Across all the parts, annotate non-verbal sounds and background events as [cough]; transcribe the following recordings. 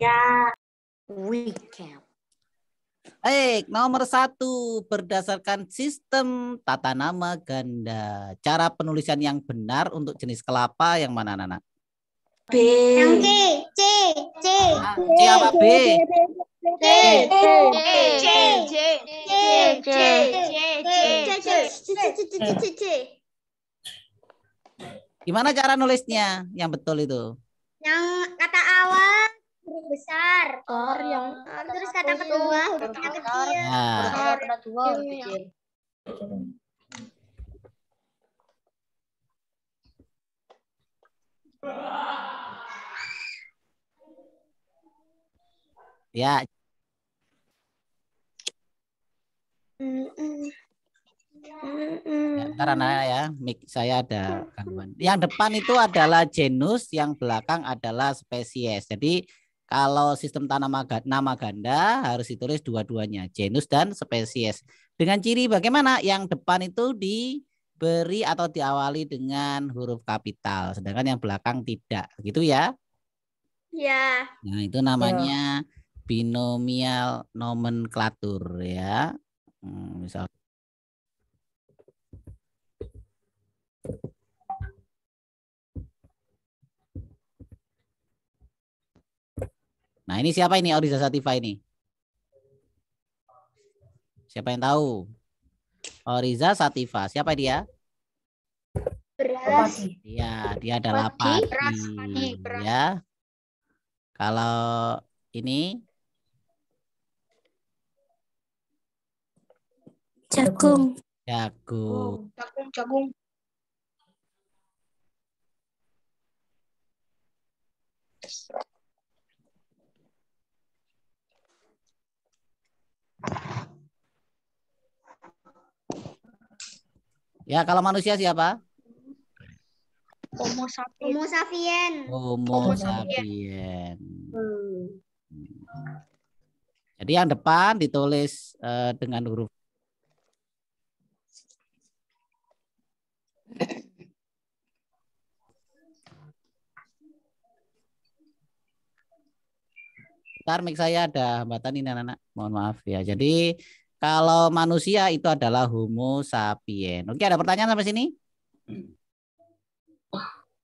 Ya. Recount. Baik, nomor satu berdasarkan sistem tata nama ganda. Cara penulisan yang benar untuk jenis kelapa yang mana anak-anak? B. Yang C, C, C. C apa B? C. C. C, C, C, C, C, C, C, C, C. Gimana cara nulisnya yang betul itu? Yang kata awal besar. Kar yang oh, terus kata kedua huruf yang kecil. Kar kedua huruf kecil. Ya. Ah. Iya. Ya. ya, ntar anak ya, mik saya ada gangguan. Yang depan itu adalah genus, yang belakang adalah spesies. Jadi kalau sistem tanam nama ganda harus ditulis dua-duanya, genus dan spesies. Dengan ciri bagaimana? Yang depan itu diberi atau diawali dengan huruf kapital, sedangkan yang belakang tidak. Gitu ya? Ya. Nah, itu namanya binomial nomenklatur ya. Hmm, misal Nah ini siapa ini Oriza Sativa ini? Siapa yang tahu? Oriza Sativa. Siapa dia? Beras. iya dia adalah padi. padi. Ya. Kalau ini jagung. Jagung. Jagung, jagung. Ya, kalau manusia siapa? Homo sapiens. Homo sapiens. Homo, sapiens. Hmm. Jadi yang depan ditulis uh, dengan huruf Ntar mic saya ada hambatan ini anak-anak. Mohon maaf ya. Jadi kalau manusia itu adalah Homo sapien. Oke, ada pertanyaan sampai sini?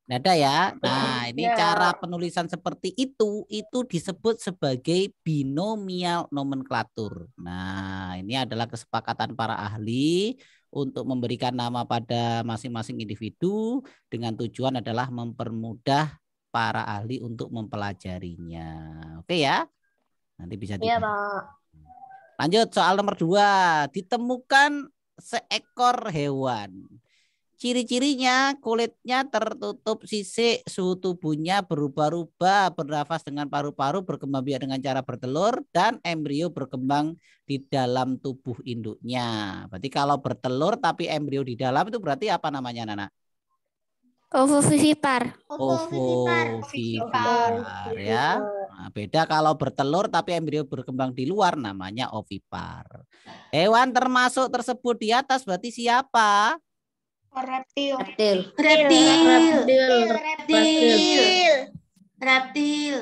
Tidak ada ya. Nah, ini ya. cara penulisan seperti itu itu disebut sebagai binomial nomenklatur. Nah, ini adalah kesepakatan para ahli untuk memberikan nama pada masing-masing individu dengan tujuan adalah mempermudah para ahli untuk mempelajarinya. Oke ya? Nanti bisa Iya, Lanjut soal nomor dua. Ditemukan seekor hewan. Ciri-cirinya kulitnya tertutup sisik, suhu tubuhnya berubah-ubah, bernafas dengan paru-paru, berkembang biak dengan cara bertelur, dan embrio berkembang di dalam tubuh induknya. Berarti kalau bertelur tapi embrio di dalam itu berarti apa namanya, Nana? Ovovivipar. Ovovivipar. Ovovivipar ya. Nah, beda kalau bertelur tapi embrio berkembang di luar namanya ovipar. Hewan termasuk tersebut di atas berarti siapa? Oh, reptil. Reptil. Reptil. Reptil. Reptil. Reptil.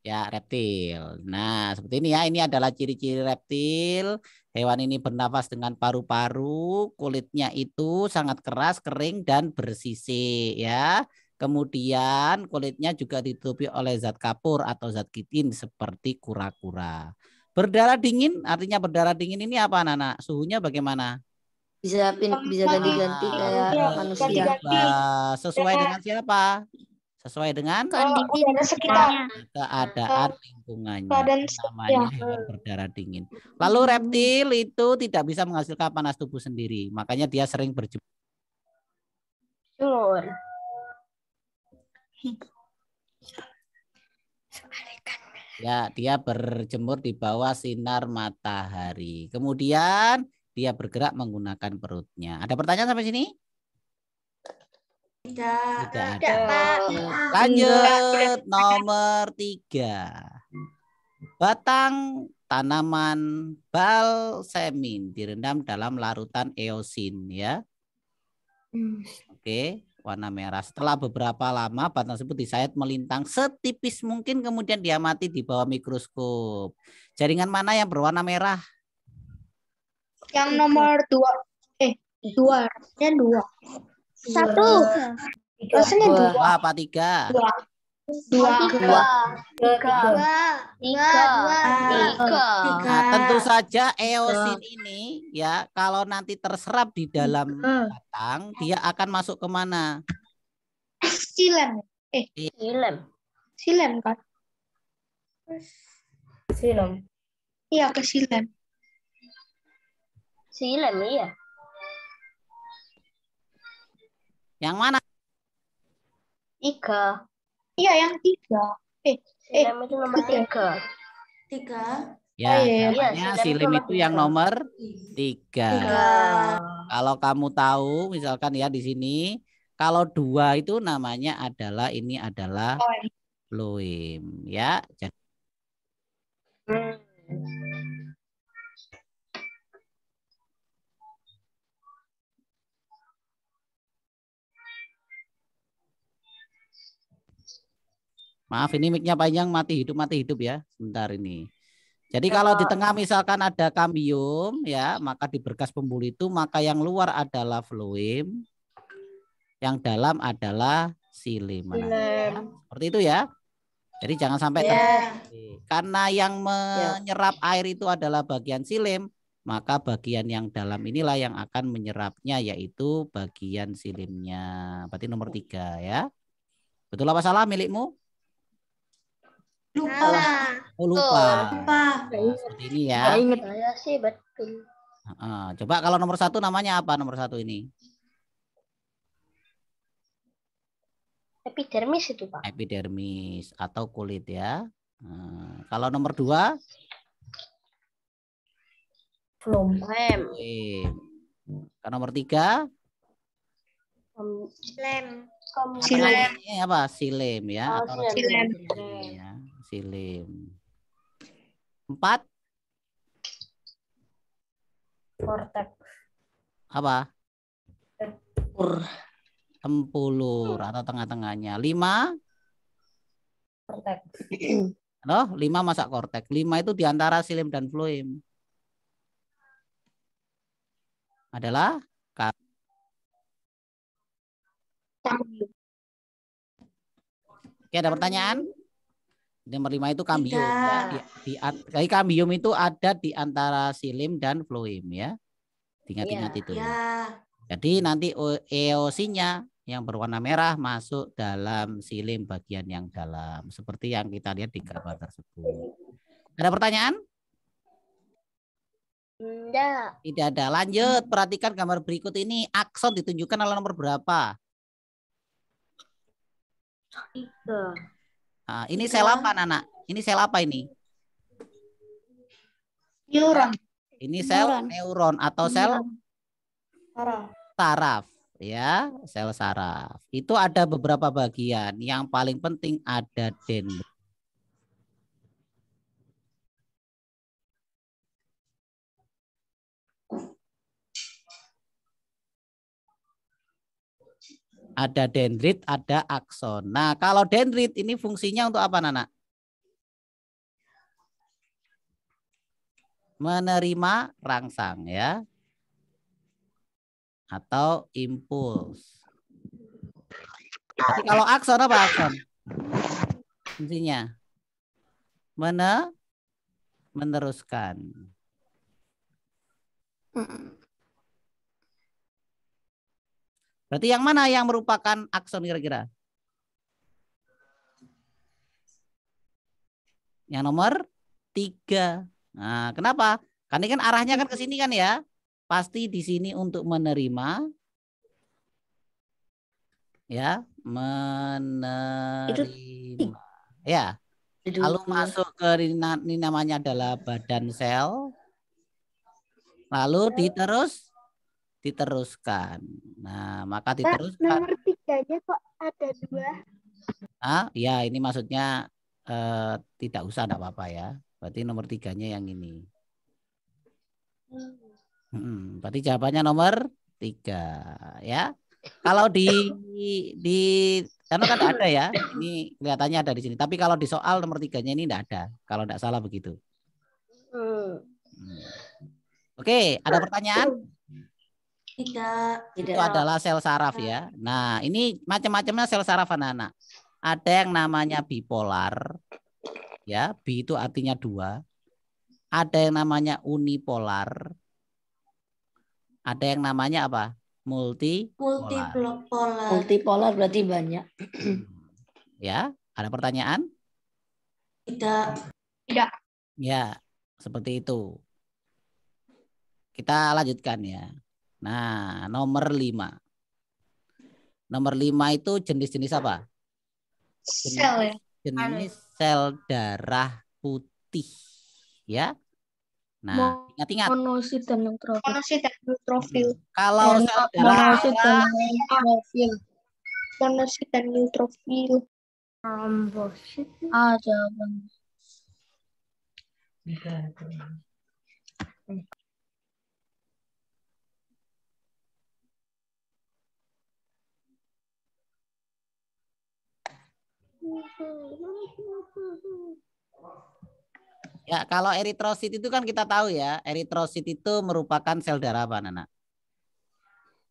Ya, reptil. Nah, seperti ini ya. Ini adalah ciri-ciri reptil. Hewan ini bernafas dengan paru-paru, kulitnya itu sangat keras, kering dan bersisik ya. Kemudian kulitnya juga ditutupi oleh zat kapur atau zat kitin seperti kura-kura. Berdarah dingin, artinya berdarah dingin ini apa, Nana? Suhunya bagaimana? Bisa pin, bisa ganti-ganti kayak manusia. Sesuai dengan siapa? Sesuai dengan ada oh, Keadaan lingkungannya. Badan, namanya ya. berdarah dingin. Lalu hmm. reptil itu tidak bisa menghasilkan panas tubuh sendiri, makanya dia sering berjemur. Sure. Ya, dia berjemur di bawah sinar matahari. Kemudian dia bergerak menggunakan perutnya. Ada pertanyaan sampai sini? Tidak. Tidak, Tidak Pak. Lanjut nomor tiga. Batang tanaman balsemin direndam dalam larutan eosin ya. Hmm. Oke. Okay warna merah. Setelah beberapa lama batang tersebut disayat melintang setipis mungkin kemudian diamati di bawah mikroskop. Jaringan mana yang berwarna merah? Yang nomor dua. Eh, dua. Rasanya dua. Satu. Rasanya dua. dua. Apa tiga? Dua dua tiga tiga ah, tiga nah, tentu saja eosin ini ya kalau nanti terserap di dalam hmm. batang dia akan masuk kemana silen eh silen iya. silen kan silen iya ke silen silen iya yang mana tiga Iya, yang tiga. Eh, eh, itu nomor tiga. Tiga. Ya, oh, iya, iya namanya iya, iya silim itu yang nomor tiga. tiga. Kalau kamu tahu, misalkan ya di sini, kalau dua itu namanya adalah ini adalah loim, ya. Jadi. Hmm. Maaf ini micnya panjang mati hidup mati hidup ya. Sebentar ini. Jadi kalau di tengah misalkan ada kambium ya, maka di berkas pembuluh itu maka yang luar adalah fluim, yang dalam adalah silim. Ya? Nah, seperti itu ya. Jadi jangan sampai yeah. Terjadi. karena yang ya. menyerap yeah. air itu adalah bagian silim, maka bagian yang dalam inilah yang akan menyerapnya yaitu bagian silimnya. Berarti nomor tiga ya. Betul apa salah milikmu? Lupa. Oh, lupa. Lupa. seperti ini ya. Saya ingat. Saya sih betul. coba kalau nomor satu namanya apa nomor satu ini? Epidermis itu pak. Epidermis atau kulit ya. kalau nomor dua? Phloem. Kalau nomor tiga? Silem. Silem. Apa? Silem ya. Oh, atau silem. silem. Ya silim. Empat. Korteks. Apa? Tempur. Tempulur atau tengah-tengahnya. Lima. Korteks. Loh, lima masa kortek Lima itu diantara silim dan fluim. Adalah Oke, ada pertanyaan? Nomor lima itu iya. kambium. Ya. Di, di, kambium itu ada di antara silim dan fluim ya. Ingat-ingat ya. itu. Ya. Jadi nanti eosinya yang berwarna merah masuk dalam silim bagian yang dalam. Seperti yang kita lihat di gambar tersebut. Ada pertanyaan? Tidak. Tidak ada. Lanjut, perhatikan gambar berikut ini. Akson ditunjukkan oleh nomor berapa? Tiga. Nah, ini gitu sel apa, Nana? Ini sel apa ini? Neuron. Ini sel neuron, neuron atau sel neuron. saraf, ya, sel saraf. Itu ada beberapa bagian. Yang paling penting ada dendrit. Ada dendrit, ada akson. Nah, kalau dendrit ini fungsinya untuk apa, Nana? Menerima rangsang ya. Atau impuls. Tapi kalau akson apa akson? Fungsinya mana meneruskan. Berarti yang mana yang merupakan akson kira-kira? Yang nomor tiga. Nah, kenapa? Karena kan arahnya kan ke sini kan ya. Pasti di sini untuk menerima. Ya, menerima. Ya. Lalu masuk ke ini namanya adalah badan sel. Lalu diterus diteruskan. Nah, maka diteruskan. Nomor tiganya kok ada dua? Ah, ya ini maksudnya eh, tidak usah, tidak apa-apa ya. Berarti nomor tiganya yang ini. Hmm, berarti jawabannya nomor tiga, ya. Kalau di di karena kan ada ya, ini kelihatannya ada di sini. Tapi kalau di soal nomor tiganya ini tidak ada, kalau tidak salah begitu. Hmm. hmm. Oke, ada pertanyaan? Tidak. Itu adalah sel saraf ya. Nah, ini macam-macamnya sel saraf anak-anak. Ada yang namanya bipolar. Ya, b itu artinya dua. Ada yang namanya unipolar. Ada yang namanya apa? Multi. Multipolar. Multipolar berarti banyak. [clears throat] ya, ada pertanyaan? Tidak. Tidak. Ya, seperti itu. Kita lanjutkan ya. Nah, nomor lima. Nomor lima itu jenis-jenis apa? Jenis, sel ya. Jenis sel darah putih. Ya. Nah, ingat-ingat. Monosit dan neutrofil. Monosit dan neutrofil. Hmm. Kalau sel darah monosit dan neutrofil. Monosit dan neutrofil. Trombosit. Ah, jawaban. Ya, kalau eritrosit itu kan kita tahu ya, eritrosit itu merupakan sel darah apa, Nana?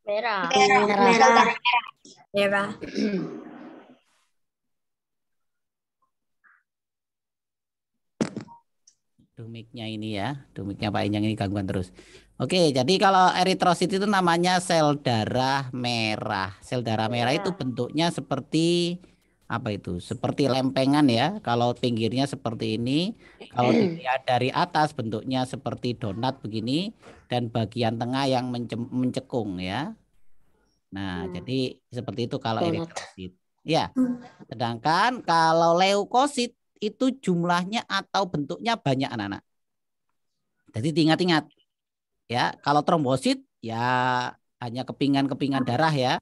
Merah. Merah. Merah. Merah. Dumiknya ini ya, dumiknya Pak Injang ini gangguan terus. Oke, jadi kalau eritrosit itu namanya sel darah merah. Sel darah merah, merah itu bentuknya seperti apa itu seperti lempengan ya kalau pinggirnya seperti ini kalau hmm. dilihat dari atas bentuknya seperti donat begini dan bagian tengah yang mencekung ya nah hmm. jadi seperti itu kalau eritrosit ya hmm. sedangkan kalau leukosit itu jumlahnya atau bentuknya banyak anak-anak jadi ingat ingat ya kalau trombosit ya hanya kepingan-kepingan darah ya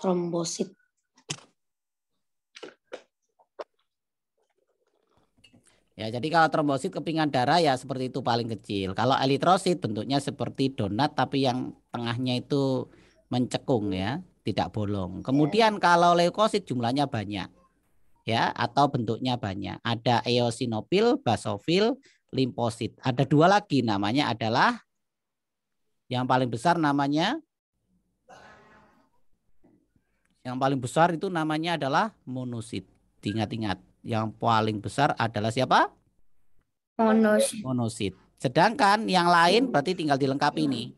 trombosit. Ya, jadi kalau trombosit kepingan darah ya seperti itu paling kecil. Kalau elitrosit bentuknya seperti donat tapi yang tengahnya itu mencekung ya, tidak bolong. Kemudian kalau leukosit jumlahnya banyak. Ya, atau bentuknya banyak. Ada eosinofil, basofil, limfosit. Ada dua lagi namanya adalah yang paling besar namanya yang paling besar itu namanya adalah monosit. Ingat-ingat, yang paling besar adalah siapa? Monosit. Monosit. Sedangkan yang lain berarti tinggal dilengkapi ini.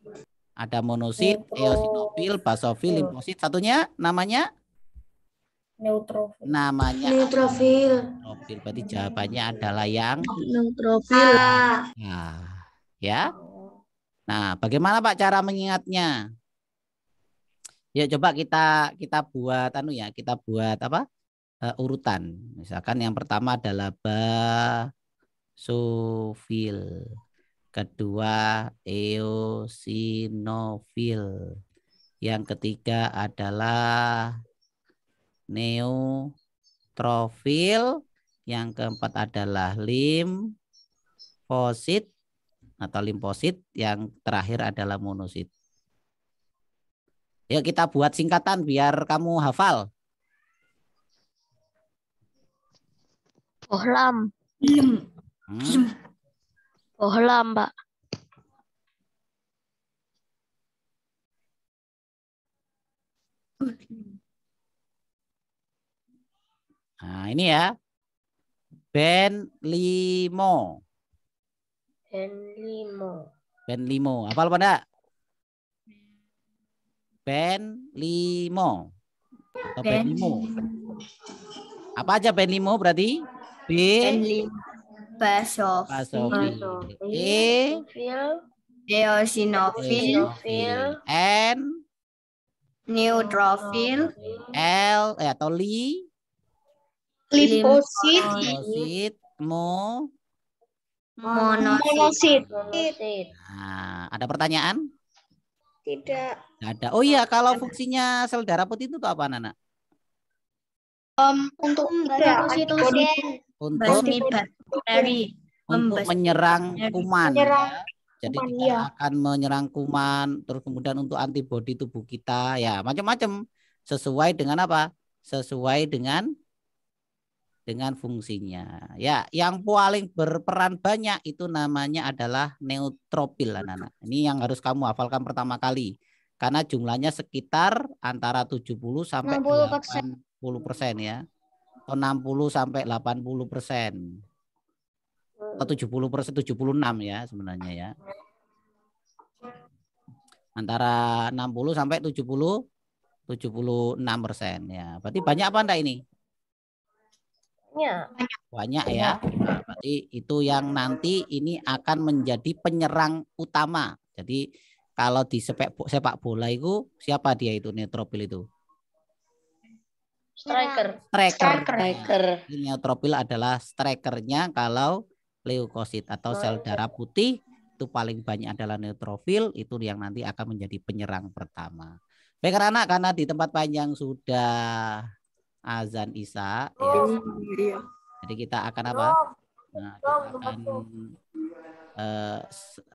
Ada monosit, eosinofil, basofil, limfosit. Satunya namanya neutrofil. Namanya neutrofil. Neutrofil. Berarti jawabannya adalah yang neutrofil. Ah. Nah, ya. Nah, bagaimana Pak cara mengingatnya? Ya coba kita kita buat anu ya, kita buat apa? Uh, urutan. Misalkan yang pertama adalah ba sufil. Kedua eosinofil. Yang ketiga adalah neutrofil. Yang keempat adalah limfosit atau limfosit. Yang terakhir adalah monosit. Ya kita buat singkatan biar kamu hafal. Bohlam. Hmm. Bohlam, Pak. Nah, ini ya. Ben limo. Ben limo. Ben limo. Apa apa enggak? Ben limo. Atau ben, ben limo. Apa aja ben limo berarti? B. Ben limo. Basofil. Basofil. E. Eosinofil. N. Neutrofil. L. Eh, atau li. Liposit. Liposit. Mo. Monosit. Monosit. Nah, ada pertanyaan? Tidak. Tidak ada. Oh iya, kalau fungsinya sel darah putih itu apa, Nana? Um, untuk antibody. Untuk untuk menyerang kuman. Ya. Jadi kuman, kita iya. akan menyerang kuman, terus kemudian untuk antibodi tubuh kita ya macam-macam sesuai dengan apa? Sesuai dengan dengan fungsinya. Ya, yang paling berperan banyak itu namanya adalah neutrofil anak-anak. Ini yang harus kamu hafalkan pertama kali. Karena jumlahnya sekitar antara 70 sampai 80 persen ya. Atau 60 sampai 80 persen. Atau 70 hmm. persen, 76 ya sebenarnya ya. Antara 60 sampai 70 76 persen ya. Berarti banyak apa enggak ini? banyak Banyak ya. Nah, berarti itu yang nanti ini akan menjadi penyerang utama. Jadi kalau di sepak, sepak bola itu siapa dia itu neutrofil itu? Striker. Striker. Striker. Nah, neutropil adalah strikernya kalau leukosit atau sel darah putih itu paling banyak adalah neutrofil itu yang nanti akan menjadi penyerang pertama. Baik anak karena di tempat panjang sudah azan Isa. Ya. Iya. Jadi kita akan apa? Oh, nah, oh, kita akan uh,